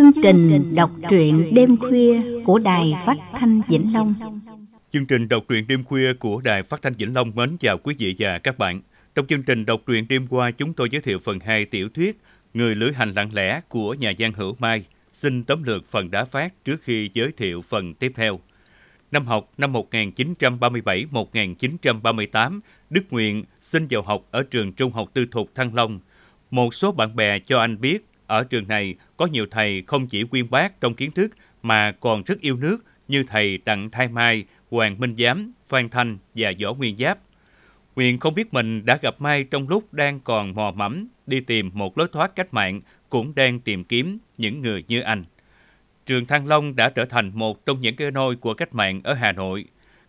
Chương trình đọc truyện đêm khuya của Đài Phát Thanh Vĩnh Long. Chương trình đọc truyện đêm khuya của Đài Phát Thanh Vĩnh Long mến chào quý vị và các bạn. Trong chương trình đọc truyện đêm qua, chúng tôi giới thiệu phần 2 tiểu thuyết Người lữ hành lặng lẽ của nhà văn Hữu Mai. Xin tóm lược phần đã phát trước khi giới thiệu phần tiếp theo. Năm học năm 1937-1938, Đức Nguyện xin vào học ở trường Trung học Tư thục Thăng Long. Một số bạn bè cho anh biết ở trường này có nhiều thầy không chỉ quyên bác trong kiến thức mà còn rất yêu nước như thầy Đặng Thái Mai, Hoàng Minh Giám, Phan Thanh và Võ Nguyên Giáp. Huyền không biết mình đã gặp Mai trong lúc đang còn mò mẫm đi tìm một lối thoát cách mạng cũng đang tìm kiếm những người như anh. Trường Thăng Long đã trở thành một trong những cái nôi của cách mạng ở Hà Nội.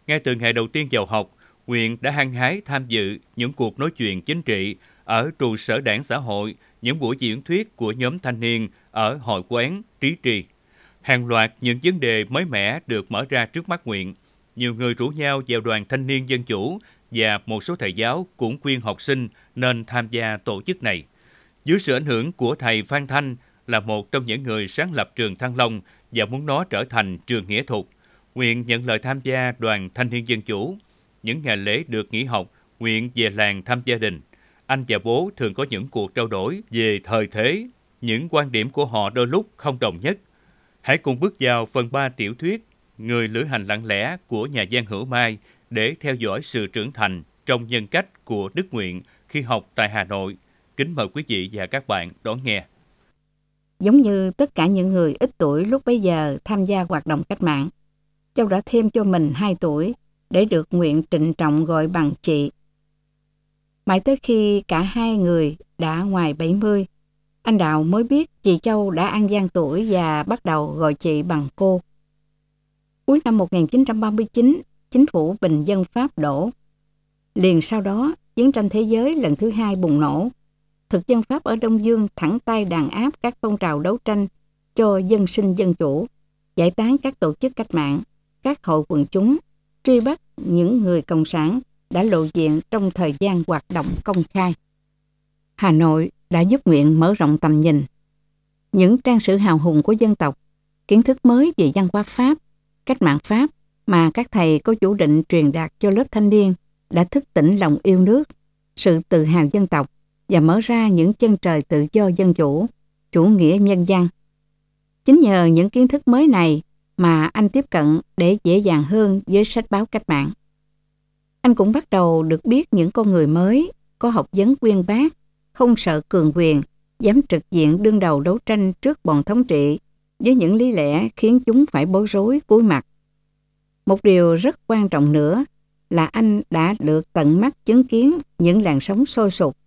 Ngay từ ngày đầu tiên vào học, Quyền đã hăng hái tham dự những cuộc nói chuyện chính trị ở trụ sở đảng xã hội, những buổi diễn thuyết của nhóm thanh niên ở hội quán, trí trì. Hàng loạt những vấn đề mới mẻ được mở ra trước mắt Nguyện. Nhiều người rủ nhau vào đoàn thanh niên dân chủ và một số thầy giáo cũng khuyên học sinh nên tham gia tổ chức này. Dưới sự ảnh hưởng của thầy Phan Thanh là một trong những người sáng lập trường Thăng Long và muốn nó trở thành trường nghĩa thuật, Nguyện nhận lời tham gia đoàn thanh niên dân chủ những ngày lễ được nghỉ học, nguyện về làng thăm gia đình. Anh và bố thường có những cuộc trao đổi về thời thế, những quan điểm của họ đôi lúc không đồng nhất. Hãy cùng bước vào phần 3 tiểu thuyết Người lữ hành lặng lẽ của nhà Giang Hữu Mai để theo dõi sự trưởng thành trong nhân cách của Đức Nguyện khi học tại Hà Nội. Kính mời quý vị và các bạn đón nghe. Giống như tất cả những người ít tuổi lúc bấy giờ tham gia hoạt động cách mạng, Châu đã thêm cho mình 2 tuổi để được nguyện trịnh trọng gọi bằng chị. Mãi tới khi cả hai người đã ngoài 70, anh Đạo mới biết chị Châu đã ăn gian tuổi và bắt đầu gọi chị bằng cô. Cuối năm 1939, chính phủ Bình Dân Pháp đổ. Liền sau đó, chiến tranh thế giới lần thứ hai bùng nổ. Thực dân Pháp ở Đông Dương thẳng tay đàn áp các phong trào đấu tranh cho dân sinh dân chủ, giải tán các tổ chức cách mạng, các hội quần chúng truy bắt những người Cộng sản đã lộ diện trong thời gian hoạt động công khai. Hà Nội đã giúp nguyện mở rộng tầm nhìn. Những trang sử hào hùng của dân tộc, kiến thức mới về văn hóa Pháp, cách mạng Pháp mà các thầy có chủ định truyền đạt cho lớp thanh niên đã thức tỉnh lòng yêu nước, sự tự hào dân tộc và mở ra những chân trời tự do dân chủ, chủ nghĩa nhân dân. Chính nhờ những kiến thức mới này mà anh tiếp cận để dễ dàng hơn với sách báo cách mạng. Anh cũng bắt đầu được biết những con người mới có học vấn quyên bác, không sợ cường quyền, dám trực diện đương đầu đấu tranh trước bọn thống trị với những lý lẽ khiến chúng phải bối rối cúi mặt. Một điều rất quan trọng nữa là anh đã được tận mắt chứng kiến những làn sóng sôi sục,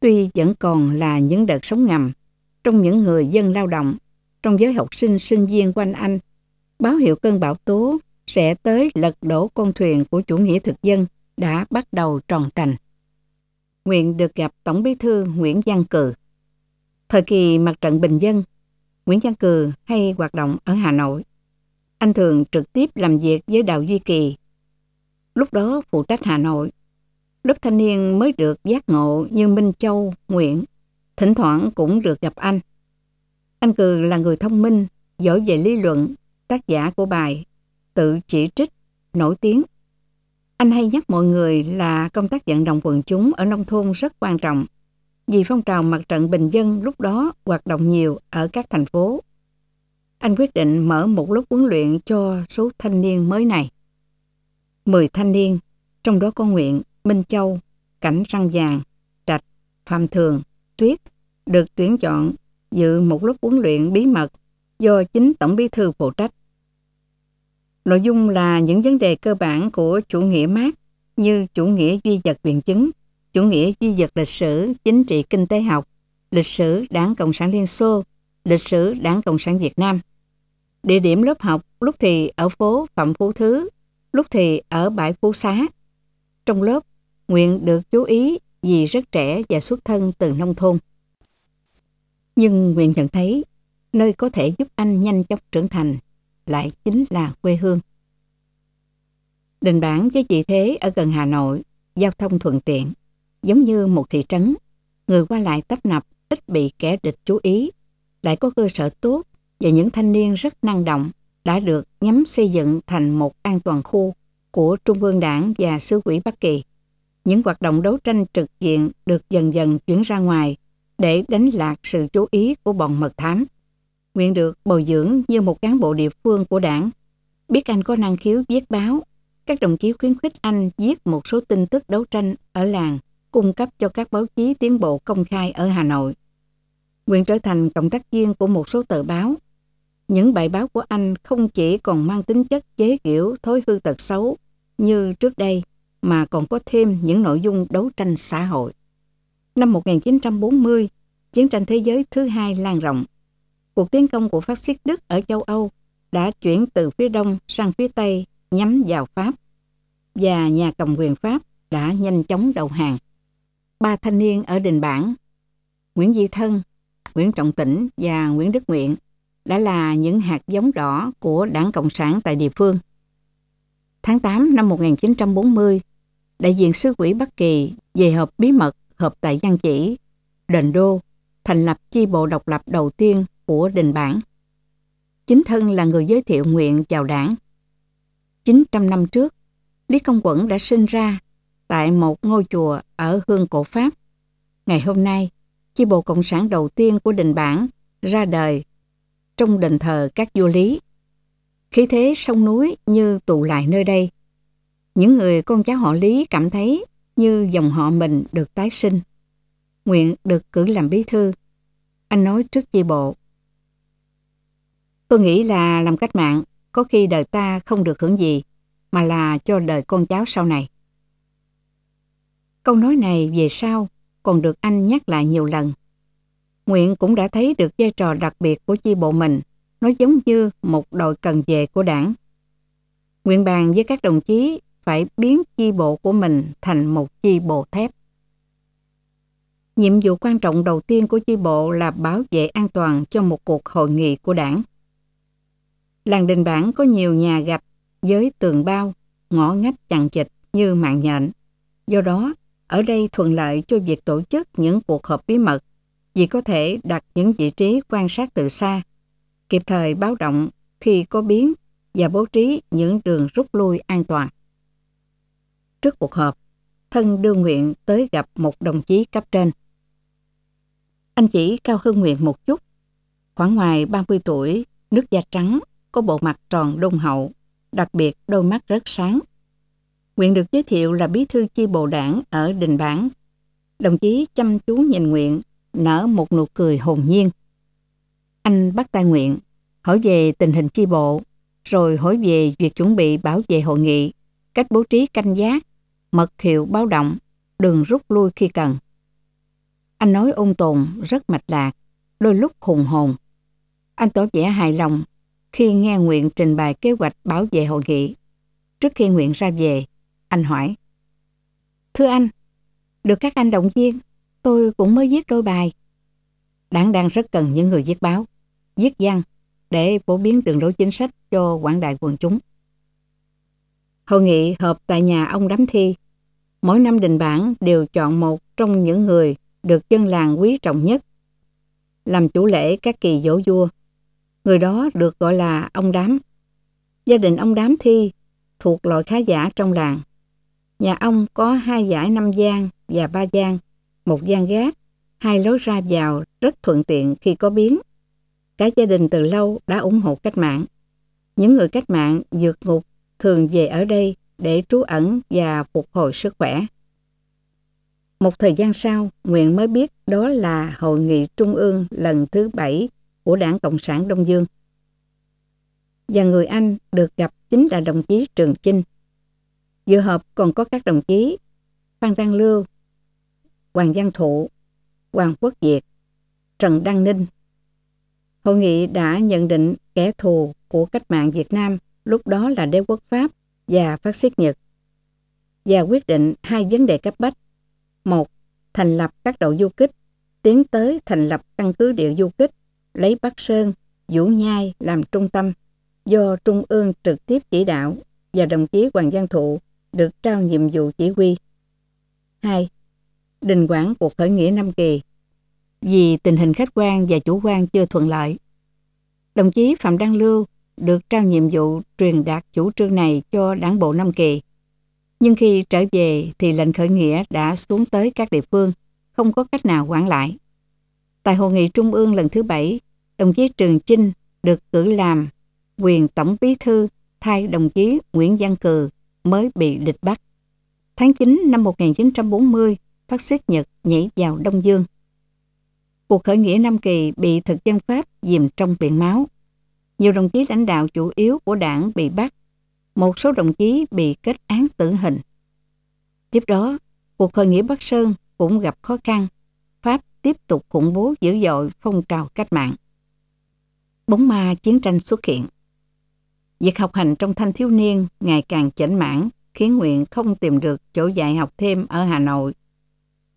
tuy vẫn còn là những đợt sóng ngầm trong những người dân lao động, trong giới học sinh sinh viên quanh anh báo hiệu cơn bão tố sẽ tới lật đổ con thuyền của chủ nghĩa thực dân đã bắt đầu tròn trành. Nguyện được gặp Tổng bí thư Nguyễn Văn Cừ. Thời kỳ mặt trận Bình Dân, Nguyễn Văn Cừ hay hoạt động ở Hà Nội. Anh thường trực tiếp làm việc với Đào Duy Kỳ. Lúc đó phụ trách Hà Nội. Lớp thanh niên mới được giác ngộ như Minh Châu, Nguyễn. Thỉnh thoảng cũng được gặp anh. Anh Cừ là người thông minh, giỏi về lý luận tác giả của bài tự chỉ trích nổi tiếng. Anh hay nhắc mọi người là công tác vận động quần chúng ở nông thôn rất quan trọng vì phong trào mặt trận bình dân lúc đó hoạt động nhiều ở các thành phố. Anh quyết định mở một lớp huấn luyện cho số thanh niên mới này. mười thanh niên, trong đó có Nguyện, Minh Châu, Cảnh Răng Vàng, Trạch, Phạm Thường, Tuyết, được tuyển chọn dự một lớp huấn luyện bí mật do chính Tổng Bí thư phụ trách. Nội dung là những vấn đề cơ bản của chủ nghĩa Mác như chủ nghĩa duy vật biện chứng, chủ nghĩa duy vật lịch sử, chính trị kinh tế học, lịch sử Đảng Cộng sản Liên Xô, lịch sử Đảng Cộng sản Việt Nam. Địa điểm lớp học lúc thì ở phố Phạm Phú Thứ, lúc thì ở bãi Phú Xá. Trong lớp, Nguyện được chú ý vì rất trẻ và xuất thân từ nông thôn. Nhưng Nguyện nhận thấy nơi có thể giúp anh nhanh chóng trưởng thành, lại chính là quê hương. Đình Bản với vị thế ở gần Hà Nội, giao thông thuận tiện, giống như một thị trấn, người qua lại tấp nập, ít bị kẻ địch chú ý, lại có cơ sở tốt và những thanh niên rất năng động đã được nhắm xây dựng thành một an toàn khu của Trung ương Đảng và Sứ quỹ Bắc Kỳ. Những hoạt động đấu tranh trực diện được dần dần chuyển ra ngoài để đánh lạc sự chú ý của bọn mật thám nguyện được bồi dưỡng như một cán bộ địa phương của đảng. Biết anh có năng khiếu viết báo, các đồng chí khuyến khích anh viết một số tin tức đấu tranh ở làng, cung cấp cho các báo chí tiến bộ công khai ở Hà Nội. Nguyện trở thành cộng tác viên của một số tờ báo. Những bài báo của anh không chỉ còn mang tính chất chế kiểu thối hư tật xấu như trước đây, mà còn có thêm những nội dung đấu tranh xã hội. Năm 1940, chiến tranh thế giới thứ hai lan rộng cuộc tiến công của phát xít Đức ở châu Âu đã chuyển từ phía đông sang phía tây nhắm vào Pháp và nhà cầm quyền Pháp đã nhanh chóng đầu hàng. Ba thanh niên ở đình bản Nguyễn Di Thân, Nguyễn Trọng Tĩnh và Nguyễn Đức Nguyện đã là những hạt giống đỏ của đảng Cộng sản tại địa phương. Tháng 8 năm 1940, đại diện sứ quỹ Bắc Kỳ về họp bí mật họp tại Giang Chỉ, Đền Đô, thành lập chi bộ độc lập đầu tiên của đình bản. Chính thân là người giới thiệu nguyện vào đảng. 900 năm trước, Lý Công Quẩn đã sinh ra tại một ngôi chùa ở Hương Cổ Pháp. Ngày hôm nay, chi bộ Cộng sản đầu tiên của đình bản ra đời trong đền thờ các vua Lý. Khí thế sông núi như tụ lại nơi đây. Những người con cháu họ Lý cảm thấy như dòng họ mình được tái sinh. Nguyện được cử làm bí thư. Anh nói trước chi bộ Tôi nghĩ là làm cách mạng, có khi đời ta không được hưởng gì, mà là cho đời con cháu sau này. Câu nói này về sau còn được anh nhắc lại nhiều lần. Nguyện cũng đã thấy được vai trò đặc biệt của chi bộ mình, nó giống như một đội cần vệ của đảng. Nguyện bàn với các đồng chí phải biến chi bộ của mình thành một chi bộ thép. Nhiệm vụ quan trọng đầu tiên của chi bộ là bảo vệ an toàn cho một cuộc hội nghị của đảng. Làng đình bản có nhiều nhà gạch với tường bao, ngõ ngách chằng chịt như mạng nhện. Do đó, ở đây thuận lợi cho việc tổ chức những cuộc họp bí mật vì có thể đặt những vị trí quan sát từ xa, kịp thời báo động khi có biến và bố trí những đường rút lui an toàn. Trước cuộc họp, thân đưa nguyện tới gặp một đồng chí cấp trên. Anh chỉ cao hơn nguyện một chút, khoảng ngoài 30 tuổi, nước da trắng, có bộ mặt tròn đông hậu, đặc biệt đôi mắt rất sáng. Nguyện được giới thiệu là bí thư chi bộ đảng ở Đình Bản. Đồng chí chăm chú nhìn Nguyện, nở một nụ cười hồn nhiên. Anh bắt tay Nguyện, hỏi về tình hình chi bộ, rồi hỏi về việc chuẩn bị bảo vệ hội nghị, cách bố trí canh giác, mật hiệu báo động, đường rút lui khi cần. Anh nói ôn tồn rất mạch lạc, đôi lúc hùng hồn. Anh tỏ vẻ hài lòng khi nghe Nguyện trình bày kế hoạch bảo vệ hội nghị. Trước khi Nguyện ra về, anh hỏi. Thưa anh, được các anh động viên, tôi cũng mới viết đôi bài. Đảng đang rất cần những người viết báo, viết văn để phổ biến đường lối chính sách cho quảng đại quần chúng. Hội nghị họp tại nhà ông Đám Thi. Mỗi năm đình bản đều chọn một trong những người được dân làng quý trọng nhất. Làm chủ lễ các kỳ dỗ vua Người đó được gọi là ông Đám. Gia đình ông Đám Thi thuộc loại khá giả trong làng. Nhà ông có hai giải năm gian và ba gian, một gian gác, hai lối ra vào rất thuận tiện khi có biến. Cả gia đình từ lâu đã ủng hộ cách mạng. Những người cách mạng vượt ngục thường về ở đây để trú ẩn và phục hồi sức khỏe. Một thời gian sau, Nguyện mới biết đó là Hội nghị Trung ương lần thứ bảy của đảng Cộng sản Đông Dương. Và người Anh được gặp chính là đồng chí Trường Chinh. Dự họp còn có các đồng chí Phan Đăng Lưu, Hoàng Văn Thụ, Hoàng Quốc Việt, Trần Đăng Ninh. Hội nghị đã nhận định kẻ thù của cách mạng Việt Nam lúc đó là đế quốc Pháp và phát xít Nhật và quyết định hai vấn đề cấp bách. Một, thành lập các đội du kích, tiến tới thành lập căn cứ địa du kích lấy Bắc Sơn, Vũ Nhai làm trung tâm, do Trung ương trực tiếp chỉ đạo và đồng chí Hoàng Giang Thụ được trao nhiệm vụ chỉ huy. 2. Đình quản cuộc khởi nghĩa Nam Kỳ Vì tình hình khách quan và chủ quan chưa thuận lợi, đồng chí Phạm Đăng Lưu được trao nhiệm vụ truyền đạt chủ trương này cho đảng bộ Nam Kỳ. Nhưng khi trở về thì lệnh khởi nghĩa đã xuống tới các địa phương, không có cách nào quản lại. Tại hội nghị trung ương lần thứ bảy đồng chí Trường Chinh được cử làm quyền tổng bí thư thay đồng chí Nguyễn Văn Cừ mới bị địch bắt. Tháng 9 năm 1940, phát xít Nhật nhảy vào Đông Dương. Cuộc khởi nghĩa Nam Kỳ bị thực dân Pháp dìm trong biển máu. Nhiều đồng chí lãnh đạo chủ yếu của đảng bị bắt. Một số đồng chí bị kết án tử hình. Tiếp đó, cuộc khởi nghĩa Bắc Sơn cũng gặp khó khăn. Pháp tiếp tục khủng bố dữ dội phong trào cách mạng bóng ma chiến tranh xuất hiện. Việc học hành trong thanh thiếu niên ngày càng chảnh mãn khiến Nguyện không tìm được chỗ dạy học thêm ở Hà Nội.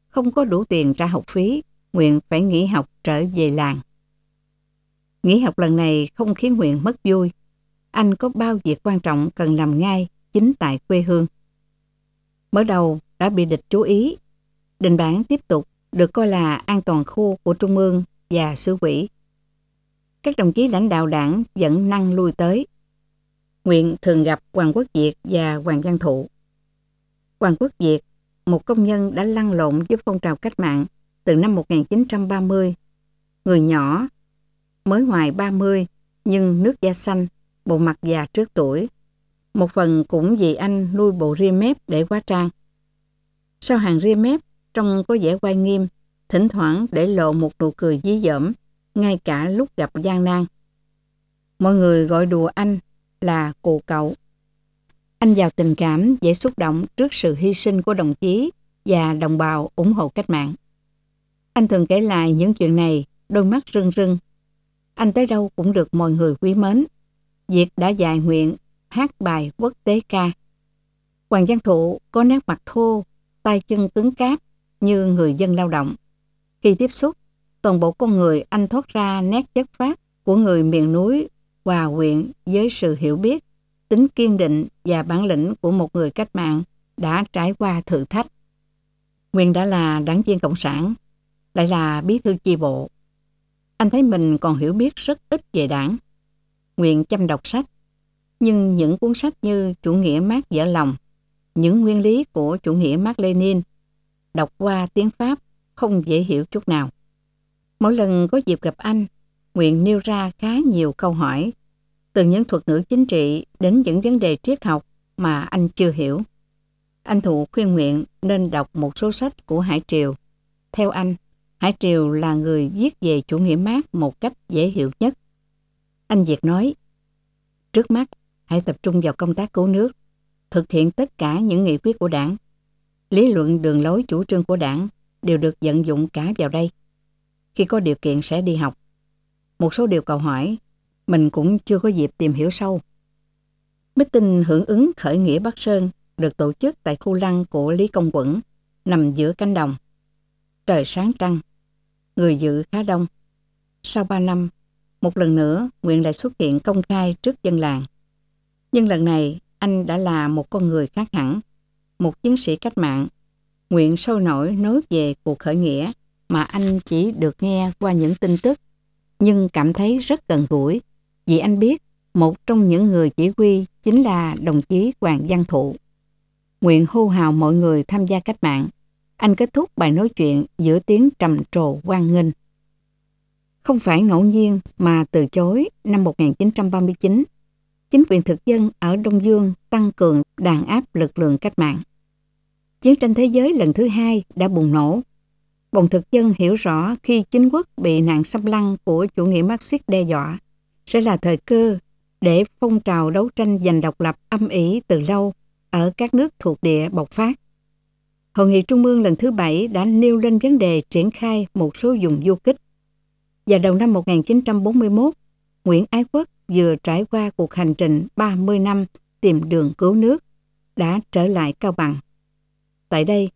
Không có đủ tiền trả học phí, Nguyện phải nghỉ học trở về làng. Nghỉ học lần này không khiến Nguyện mất vui. Anh có bao việc quan trọng cần làm ngay chính tại quê hương. mở đầu đã bị địch chú ý. Đình bản tiếp tục được coi là an toàn khu của Trung ương và xứ quỷ các đồng chí lãnh đạo đảng dẫn năng lui tới. Nguyện thường gặp Hoàng Quốc Việt và Hoàng Văn Thụ. Hoàng Quốc Việt, một công nhân đã lăn lộn với phong trào cách mạng từ năm 1930. Người nhỏ, mới ngoài 30 nhưng nước da xanh, bộ mặt già trước tuổi. Một phần cũng vì anh nuôi bộ ria mép để quá trang. Sau hàng ria mép, trông có vẻ quay nghiêm, thỉnh thoảng để lộ một nụ cười dí dỏm ngay cả lúc gặp gian nan. Mọi người gọi đùa anh là cụ cậu. Anh giàu tình cảm, dễ xúc động trước sự hy sinh của đồng chí và đồng bào ủng hộ cách mạng. Anh thường kể lại những chuyện này, đôi mắt rưng rưng. Anh tới đâu cũng được mọi người quý mến. Việc đã dài nguyện, hát bài quốc tế ca. Hoàng Giang Thụ có nét mặt thô, tay chân cứng cáp như người dân lao động. Khi tiếp xúc, toàn bộ con người anh thoát ra nét chất phát của người miền núi hòa quyện với sự hiểu biết, tính kiên định và bản lĩnh của một người cách mạng đã trải qua thử thách. Nguyên đã là đảng viên Cộng sản, lại là bí thư chi bộ. Anh thấy mình còn hiểu biết rất ít về đảng. Nguyện chăm đọc sách, nhưng những cuốn sách như Chủ nghĩa Mác dở lòng, những nguyên lý của chủ nghĩa Mác Lenin, đọc qua tiếng Pháp không dễ hiểu chút nào. Mỗi lần có dịp gặp anh, Nguyện nêu ra khá nhiều câu hỏi, từ những thuật ngữ chính trị đến những vấn đề triết học mà anh chưa hiểu. Anh Thụ khuyên Nguyện nên đọc một số sách của Hải Triều. Theo anh, Hải Triều là người viết về chủ nghĩa Mác một cách dễ hiểu nhất. Anh Việt nói, trước mắt hãy tập trung vào công tác cứu nước, thực hiện tất cả những nghị quyết của đảng. Lý luận đường lối chủ trương của đảng đều được vận dụng cả vào đây khi có điều kiện sẽ đi học. Một số điều cậu hỏi, mình cũng chưa có dịp tìm hiểu sâu. Tinh hưởng ứng khởi nghĩa Bắc Sơn được tổ chức tại khu lăng của Lý Công Quẩn, nằm giữa cánh đồng. Trời sáng trăng, người dự khá đông. Sau ba năm, một lần nữa Nguyện lại xuất hiện công khai trước dân làng. Nhưng lần này anh đã là một con người khác hẳn, một chiến sĩ cách mạng. Nguyện sôi nổi nói về cuộc khởi nghĩa mà anh chỉ được nghe qua những tin tức, nhưng cảm thấy rất gần gũi, vì anh biết một trong những người chỉ huy chính là đồng chí Hoàng Văn Thụ. Nguyện hô hào mọi người tham gia cách mạng, anh kết thúc bài nói chuyện giữa tiếng trầm trồ quan nghênh. Không phải ngẫu nhiên mà từ chối năm 1939, chính quyền thực dân ở Đông Dương tăng cường đàn áp lực lượng cách mạng. Chiến tranh thế giới lần thứ hai đã bùng nổ Bọn thực dân hiểu rõ khi chính quốc bị nạn xâm lăng của chủ nghĩa Mác Xít đe dọa, sẽ là thời cơ để phong trào đấu tranh giành độc lập âm ỉ từ lâu ở các nước thuộc địa bộc phát. Hội nghị Trung ương lần thứ bảy đã nêu lên vấn đề triển khai một số dùng du kích. Và đầu năm 1941, Nguyễn Ái Quốc vừa trải qua cuộc hành trình 30 năm tìm đường cứu nước, đã trở lại Cao Bằng. Tại đây,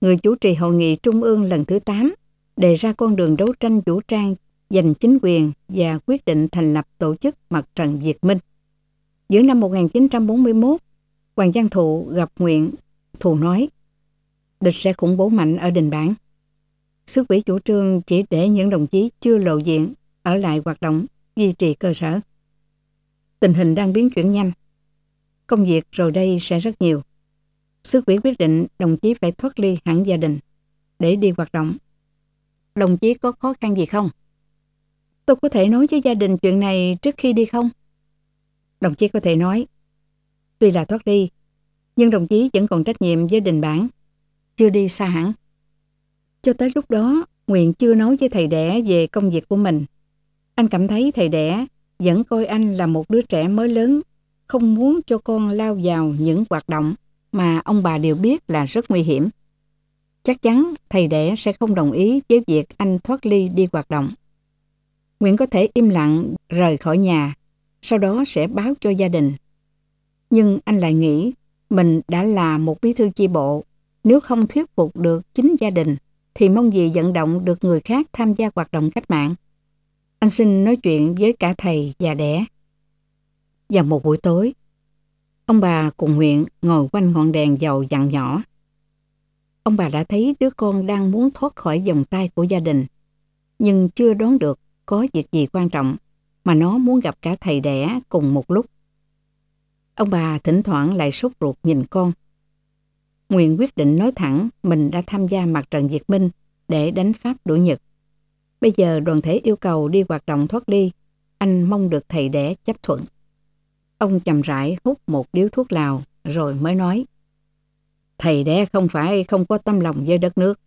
người chủ trì hội nghị trung ương lần thứ 8 đề ra con đường đấu tranh vũ trang giành chính quyền và quyết định thành lập tổ chức mặt trận Việt Minh. Giữa năm 1941, Hoàng Giang Thụ gặp Nguyện, Thụ nói địch sẽ khủng bố mạnh ở đình bản. Sức quỹ chủ trương chỉ để những đồng chí chưa lộ diện ở lại hoạt động, duy trì cơ sở. Tình hình đang biến chuyển nhanh. Công việc rồi đây sẽ rất nhiều. Sư Quyển quyết định đồng chí phải thoát ly hẳn gia đình để đi hoạt động. Đồng chí có khó khăn gì không? Tôi có thể nói với gia đình chuyện này trước khi đi không? Đồng chí có thể nói. Tuy là thoát ly, nhưng đồng chí vẫn còn trách nhiệm với đình bản. Chưa đi xa hẳn. Cho tới lúc đó, Nguyện chưa nói với thầy đẻ về công việc của mình. Anh cảm thấy thầy đẻ vẫn coi anh là một đứa trẻ mới lớn, không muốn cho con lao vào những hoạt động mà ông bà đều biết là rất nguy hiểm. Chắc chắn thầy đẻ sẽ không đồng ý với việc anh thoát ly đi hoạt động. Nguyễn có thể im lặng rời khỏi nhà, sau đó sẽ báo cho gia đình. Nhưng anh lại nghĩ mình đã là một bí thư chi bộ, nếu không thuyết phục được chính gia đình thì mong gì vận động được người khác tham gia hoạt động cách mạng. Anh xin nói chuyện với cả thầy và đẻ. Vào một buổi tối, Ông bà cùng huyện ngồi quanh ngọn đèn dầu dặn nhỏ. Ông bà đã thấy đứa con đang muốn thoát khỏi vòng tay của gia đình, nhưng chưa đoán được có việc gì quan trọng mà nó muốn gặp cả thầy đẻ cùng một lúc. Ông bà thỉnh thoảng lại sốt ruột nhìn con. Nguyện quyết định nói thẳng mình đã tham gia mặt trận Việt Minh để đánh Pháp đuổi Nhật. Bây giờ đoàn thể yêu cầu đi hoạt động thoát ly, anh mong được thầy đẻ chấp thuận. Ông chầm rãi hút một điếu thuốc lào rồi mới nói. Thầy đẻ không phải không có tâm lòng với đất nước.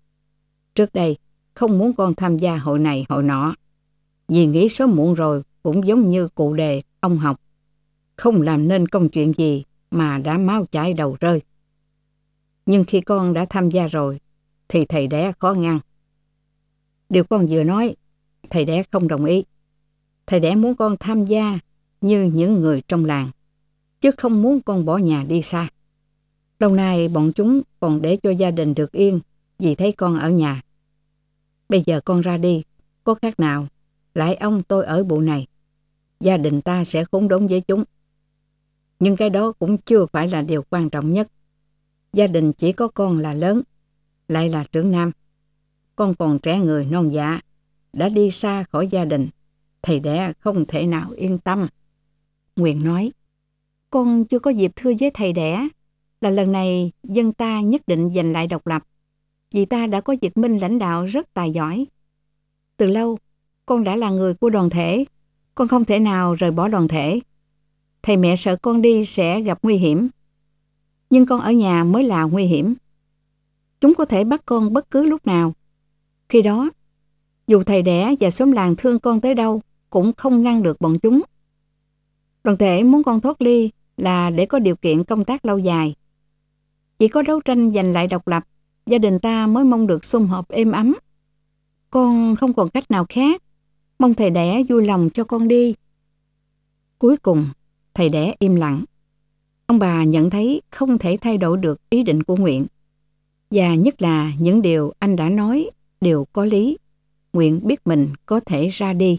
Trước đây, không muốn con tham gia hội này hội nọ. Vì nghĩ sớm muộn rồi cũng giống như cụ đề ông học. Không làm nên công chuyện gì mà đã máu chảy đầu rơi. Nhưng khi con đã tham gia rồi, thì thầy đẻ khó ngăn. Điều con vừa nói, thầy đẻ không đồng ý. Thầy đẻ muốn con tham gia như những người trong làng, chứ không muốn con bỏ nhà đi xa. Lâu nay bọn chúng còn để cho gia đình được yên vì thấy con ở nhà. Bây giờ con ra đi, có khác nào, lại ông tôi ở bộ này. Gia đình ta sẽ khốn đốn với chúng. Nhưng cái đó cũng chưa phải là điều quan trọng nhất. Gia đình chỉ có con là lớn, lại là trưởng nam. Con còn trẻ người non dạ, đã đi xa khỏi gia đình, thầy đẻ không thể nào yên tâm. Nguyện nói, con chưa có dịp thưa với thầy đẻ, là lần này dân ta nhất định giành lại độc lập, vì ta đã có Việt Minh lãnh đạo rất tài giỏi. Từ lâu, con đã là người của đoàn thể, con không thể nào rời bỏ đoàn thể. Thầy mẹ sợ con đi sẽ gặp nguy hiểm, nhưng con ở nhà mới là nguy hiểm. Chúng có thể bắt con bất cứ lúc nào. Khi đó, dù thầy đẻ và xóm làng thương con tới đâu, cũng không ngăn được bọn chúng. Đoàn thể muốn con thoát ly là để có điều kiện công tác lâu dài. Chỉ có đấu tranh giành lại độc lập, gia đình ta mới mong được sum họp êm ấm. Con không còn cách nào khác, mong thầy đẻ vui lòng cho con đi. Cuối cùng, thầy đẻ im lặng. Ông bà nhận thấy không thể thay đổi được ý định của Nguyện. Và nhất là những điều anh đã nói đều có lý. Nguyện biết mình có thể ra đi.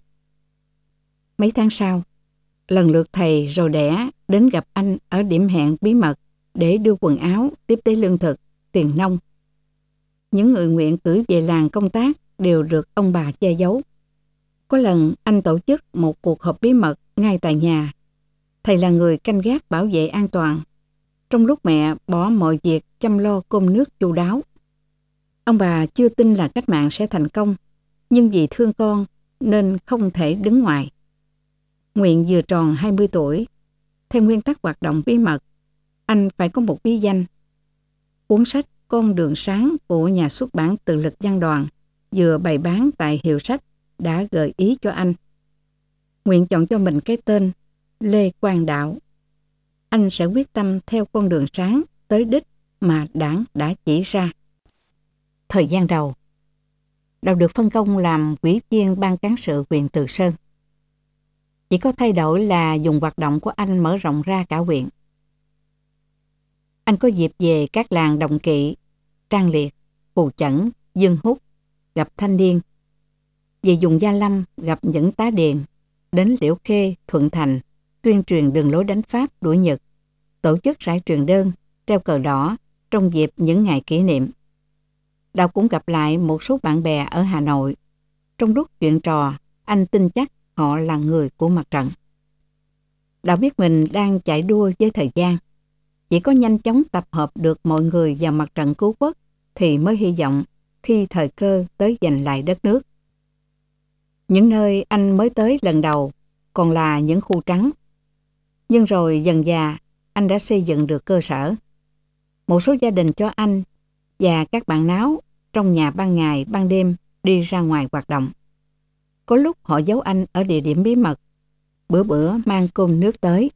Mấy tháng sau, Lần lượt thầy rồi đẻ đến gặp anh ở điểm hẹn bí mật để đưa quần áo, tiếp tế lương thực, tiền nông. Những người nguyện cử về làng công tác đều được ông bà che giấu. Có lần anh tổ chức một cuộc họp bí mật ngay tại nhà. Thầy là người canh gác bảo vệ an toàn. Trong lúc mẹ bỏ mọi việc chăm lo cơm nước chu đáo. Ông bà chưa tin là cách mạng sẽ thành công, nhưng vì thương con nên không thể đứng ngoài. Nguyện vừa tròn 20 tuổi. Theo nguyên tắc hoạt động bí mật, anh phải có một bí danh. Cuốn sách Con đường sáng của nhà xuất bản Tự lực Văn đoàn vừa bày bán tại hiệu sách đã gợi ý cho anh. Nguyện chọn cho mình cái tên Lê Quang Đạo. Anh sẽ quyết tâm theo con đường sáng tới đích mà đảng đã chỉ ra. Thời gian đầu, Đào được phân công làm quỹ viên ban cán sự quyền Từ Sơn. Chỉ có thay đổi là dùng hoạt động của anh mở rộng ra cả huyện. Anh có dịp về các làng Đồng Kỵ, Trang Liệt, Phù Chẩn, Dương Húc, gặp Thanh Niên. Về dùng Gia Lâm gặp những tá điền, đến Liễu Khê, Thuận Thành, tuyên truyền đường lối đánh Pháp đuổi Nhật, tổ chức rải truyền đơn, treo cờ đỏ trong dịp những ngày kỷ niệm. Đào cũng gặp lại một số bạn bè ở Hà Nội. Trong lúc chuyện trò, anh tin chắc họ là người của mặt trận. Đã biết mình đang chạy đua với thời gian, chỉ có nhanh chóng tập hợp được mọi người vào mặt trận cứu quốc thì mới hy vọng khi thời cơ tới giành lại đất nước. Những nơi anh mới tới lần đầu còn là những khu trắng. Nhưng rồi dần già anh đã xây dựng được cơ sở. Một số gia đình cho anh và các bạn náo trong nhà ban ngày ban đêm đi ra ngoài hoạt động. Có lúc họ giấu anh ở địa điểm bí mật, bữa bữa mang cơm nước tới.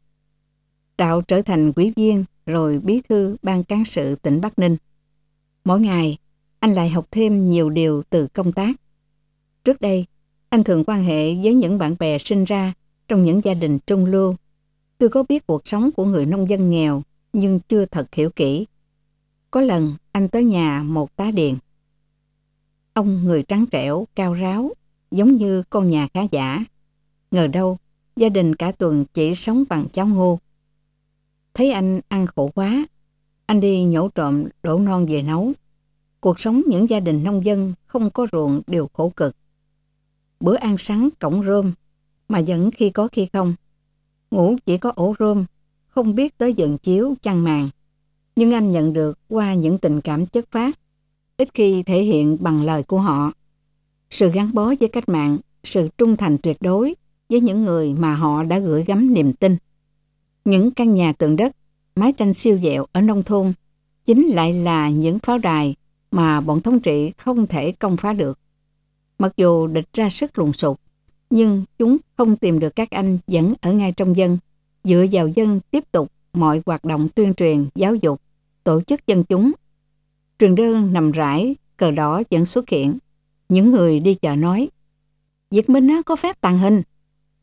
Trạo trở thành quý viên rồi bí thư ban cán sự tỉnh Bắc Ninh. Mỗi ngày, anh lại học thêm nhiều điều từ công tác. Trước đây, anh thường quan hệ với những bạn bè sinh ra trong những gia đình trung lưu. Tôi có biết cuộc sống của người nông dân nghèo nhưng chưa thật hiểu kỹ. Có lần anh tới nhà một tá điền. Ông người trắng trẻo, cao ráo, giống như con nhà khá giả. Ngờ đâu, gia đình cả tuần chỉ sống bằng cháo ngô. Thấy anh ăn khổ quá, anh đi nhổ trộm đổ non về nấu. Cuộc sống những gia đình nông dân không có ruộng đều khổ cực. Bữa ăn sáng cổng rơm, mà vẫn khi có khi không. Ngủ chỉ có ổ rơm, không biết tới giận chiếu chăn màn. Nhưng anh nhận được qua những tình cảm chất phát, ít khi thể hiện bằng lời của họ sự gắn bó với cách mạng, sự trung thành tuyệt đối với những người mà họ đã gửi gắm niềm tin. Những căn nhà tượng đất, mái tranh siêu dẹo ở nông thôn chính lại là những pháo đài mà bọn thống trị không thể công phá được. Mặc dù địch ra sức luồn sụp, nhưng chúng không tìm được các anh vẫn ở ngay trong dân, dựa vào dân tiếp tục mọi hoạt động tuyên truyền, giáo dục, tổ chức dân chúng. Truyền đơn nằm rải, cờ đỏ vẫn xuất hiện những người đi chợ nói, Việt Minh có phép tàn hình,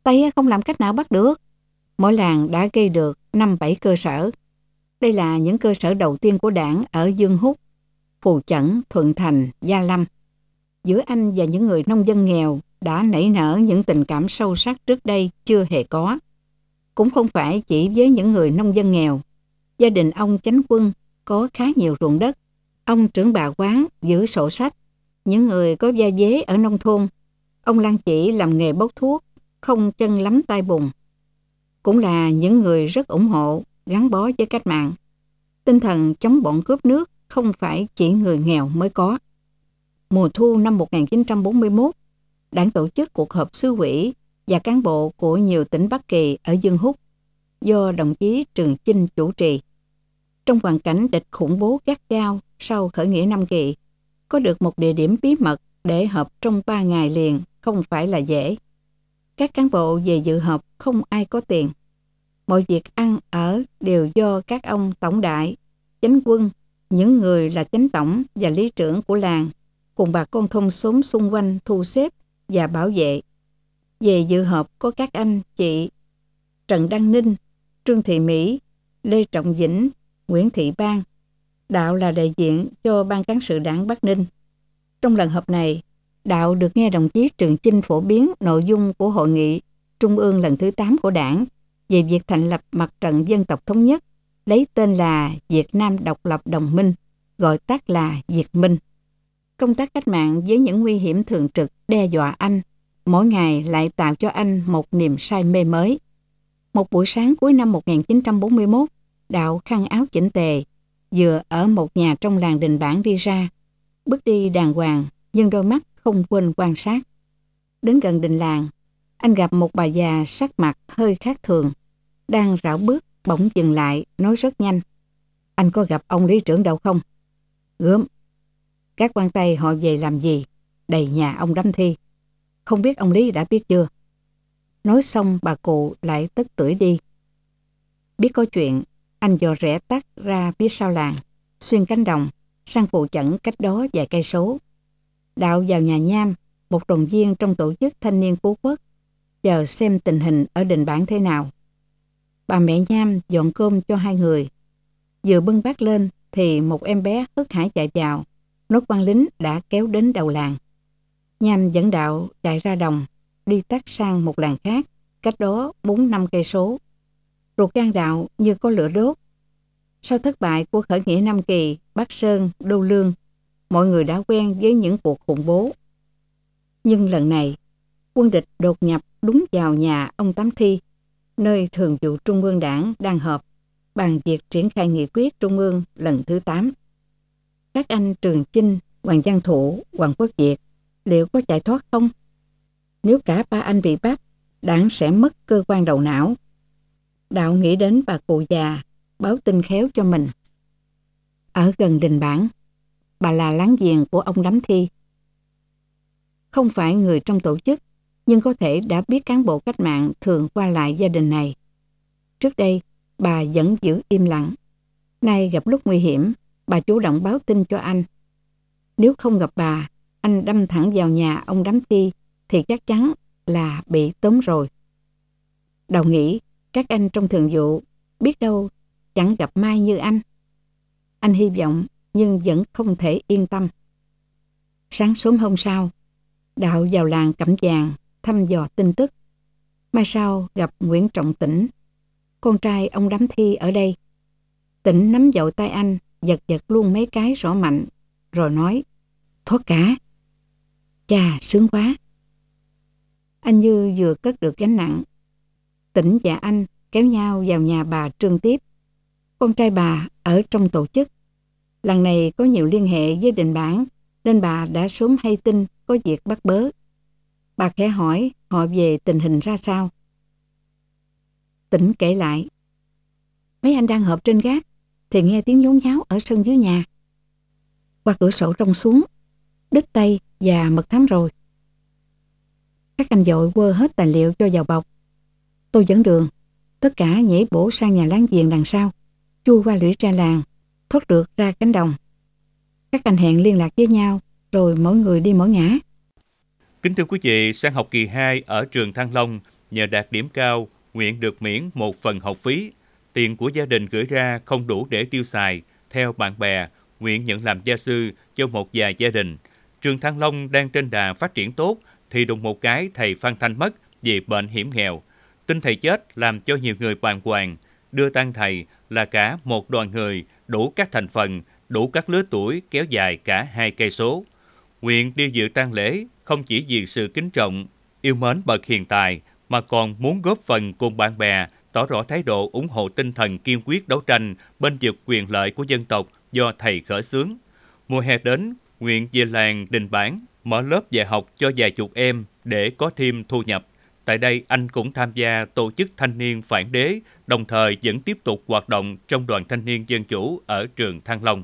Tây không làm cách nào bắt được. Mỗi làng đã gây được 5-7 cơ sở. Đây là những cơ sở đầu tiên của đảng ở Dương Húc, Phù Chẩn, Thuận Thành, Gia Lâm. Giữa anh và những người nông dân nghèo đã nảy nở những tình cảm sâu sắc trước đây chưa hề có. Cũng không phải chỉ với những người nông dân nghèo. Gia đình ông Chánh Quân có khá nhiều ruộng đất. Ông trưởng bà quán giữ sổ sách những người có gia dế ở nông thôn. Ông Lan Chỉ làm nghề bốc thuốc, không chân lắm tay bùn. Cũng là những người rất ủng hộ, gắn bó với cách mạng. Tinh thần chống bọn cướp nước không phải chỉ người nghèo mới có. Mùa thu năm 1941, đảng tổ chức cuộc họp xứ ủy và cán bộ của nhiều tỉnh Bắc Kỳ ở Dương Húc do đồng chí Trường Chinh chủ trì. Trong hoàn cảnh địch khủng bố gắt gao sau khởi nghĩa Nam Kỳ, có được một địa điểm bí mật để họp trong 3 ngày liền không phải là dễ. Các cán bộ về dự họp không ai có tiền. Mọi việc ăn ở đều do các ông tổng đại, chánh quân, những người là chánh tổng và lý trưởng của làng cùng bà con thông xóm xung quanh thu xếp và bảo vệ. Về dự họp có các anh, chị Trần Đăng Ninh, Trương Thị Mỹ, Lê Trọng Vĩnh, Nguyễn Thị Bang, Đạo là đại diện cho Ban Cán sự Đảng Bắc Ninh. Trong lần họp này, Đạo được nghe đồng chí Trường Chinh phổ biến nội dung của hội nghị Trung ương lần thứ 8 của đảng về việc thành lập mặt trận dân tộc thống nhất lấy tên là Việt Nam Độc lập Đồng minh, gọi tắt là Việt Minh. Công tác cách mạng với những nguy hiểm thường trực đe dọa anh, mỗi ngày lại tạo cho anh một niềm say mê mới. Một buổi sáng cuối năm 1941, Đạo khăn áo chỉnh tề, vừa ở một nhà trong làng đình bản đi ra. Bước đi đàng hoàng, nhưng đôi mắt không quên quan sát. Đến gần đình làng, anh gặp một bà già sắc mặt hơi khác thường, đang rảo bước bỗng dừng lại, nói rất nhanh. Anh có gặp ông lý trưởng đâu không? Gớm. Các quan tay họ về làm gì? Đầy nhà ông đám thi. Không biết ông Lý đã biết chưa? Nói xong bà cụ lại tức tuổi đi. Biết có chuyện anh dò rẽ tắt ra phía sau làng, xuyên cánh đồng, sang phụ chẩn cách đó vài cây số. Đạo vào nhà nham, một đồng viên trong tổ chức thanh niên phú quốc, chờ xem tình hình ở đình bản thế nào. Bà mẹ nham dọn cơm cho hai người. Vừa bưng bát lên thì một em bé hớt hải chạy vào, nốt quan lính đã kéo đến đầu làng. Nham dẫn đạo chạy ra đồng, đi tắt sang một làng khác, cách đó 4-5 cây số ruột gan đạo như có lửa đốt. Sau thất bại của khởi nghĩa Nam Kỳ, Bắc Sơn, Đô Lương, mọi người đã quen với những cuộc khủng bố. Nhưng lần này, quân địch đột nhập đúng vào nhà ông Tám Thi, nơi Thường vụ Trung ương Đảng đang họp bàn việc triển khai nghị quyết Trung ương lần thứ 8. Các anh Trường Chinh, Hoàng Giang Thụ, Hoàng Quốc Việt liệu có chạy thoát không? Nếu cả ba anh bị bắt, đảng sẽ mất cơ quan đầu não Đạo nghĩ đến bà cụ già, báo tin khéo cho mình. Ở gần đình bản, bà là láng giềng của ông Đám Thi. Không phải người trong tổ chức, nhưng có thể đã biết cán bộ cách mạng thường qua lại gia đình này. Trước đây, bà vẫn giữ im lặng. Nay gặp lúc nguy hiểm, bà chủ động báo tin cho anh. Nếu không gặp bà, anh đâm thẳng vào nhà ông Đám Thi thì chắc chắn là bị tóm rồi. Đào nghĩ các anh trong thường vụ, biết đâu chẳng gặp mai như anh. Anh hy vọng nhưng vẫn không thể yên tâm. Sáng sớm hôm sau, Đạo vào làng Cẩm vàng thăm dò tin tức. Mai sau gặp Nguyễn Trọng Tĩnh, con trai ông đám thi ở đây. Tĩnh nắm dậu tay anh, giật giật luôn mấy cái rõ mạnh, rồi nói, thoát cả. Chà, sướng quá. Anh Như vừa cất được gánh nặng, Tỉnh và dạ anh kéo nhau vào nhà bà Trương Tiếp. Con trai bà ở trong tổ chức. Lần này có nhiều liên hệ với đình bản nên bà đã sớm hay tin có việc bắt bớ. Bà khẽ hỏi họ về tình hình ra sao. Tỉnh kể lại. Mấy anh đang họp trên gác thì nghe tiếng nhốn nháo ở sân dưới nhà. Qua cửa sổ trông xuống, đứt tay và mật thám rồi. Các anh dội quơ hết tài liệu cho vào bọc Tôi dẫn đường. Tất cả nhảy bổ sang nhà láng giềng đằng sau, chui qua lưỡi ra làng, thoát được ra cánh đồng. Các anh hẹn liên lạc với nhau, rồi mỗi người đi mỗi ngã. Kính thưa quý vị, sang học kỳ 2 ở trường Thăng Long, nhờ đạt điểm cao, nguyện được miễn một phần học phí. Tiền của gia đình gửi ra không đủ để tiêu xài, theo bạn bè, nguyện nhận làm gia sư cho một vài gia đình. Trường Thăng Long đang trên đà phát triển tốt, thì đùng một cái thầy Phan Thanh mất vì bệnh hiểm nghèo. Tin thầy chết làm cho nhiều người bàng hoàng, đưa tang thầy là cả một đoàn người đủ các thành phần, đủ các lứa tuổi kéo dài cả hai cây số. Nguyện đi dự tang lễ không chỉ vì sự kính trọng, yêu mến bậc hiền tài mà còn muốn góp phần cùng bạn bè tỏ rõ thái độ ủng hộ tinh thần kiên quyết đấu tranh bên vực quyền lợi của dân tộc do thầy khởi xướng. Mùa hè đến, nguyện về làng Đình Bản mở lớp dạy học cho vài chục em để có thêm thu nhập. Tại đây, anh cũng tham gia tổ chức thanh niên phản đế, đồng thời vẫn tiếp tục hoạt động trong đoàn thanh niên dân chủ ở trường Thăng Long.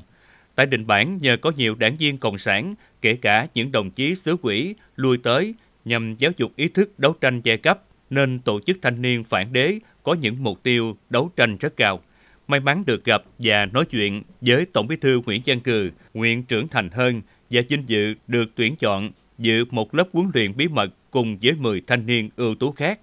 Tại Đình Bản, nhờ có nhiều đảng viên Cộng sản, kể cả những đồng chí xứ quỷ, lui tới nhằm giáo dục ý thức đấu tranh giai cấp, nên tổ chức thanh niên phản đế có những mục tiêu đấu tranh rất cao. May mắn được gặp và nói chuyện với Tổng bí thư Nguyễn Văn Cừ, nguyện trưởng thành hơn và vinh dự được tuyển chọn dự một lớp huấn luyện bí mật cùng với 10 thanh niên ưu tú khác.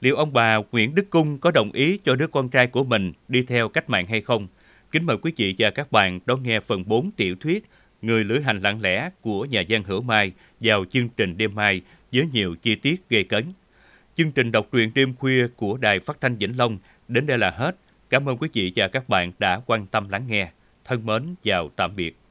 Liệu ông bà Nguyễn Đức Cung có đồng ý cho đứa con trai của mình đi theo cách mạng hay không? Kính mời quý vị và các bạn đón nghe phần 4 tiểu thuyết Người lữ hành lặng lẽ của nhà văn Hữu Mai vào chương trình đêm mai với nhiều chi tiết gây cấn. Chương trình đọc truyện đêm khuya của Đài Phát thanh Vĩnh Long đến đây là hết. Cảm ơn quý vị và các bạn đã quan tâm lắng nghe. Thân mến, chào tạm biệt.